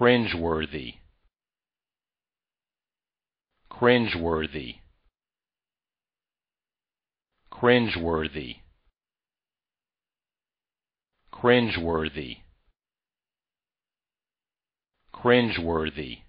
cringeworthy cringeworthy cringeworthy cringeworthy cringeworthy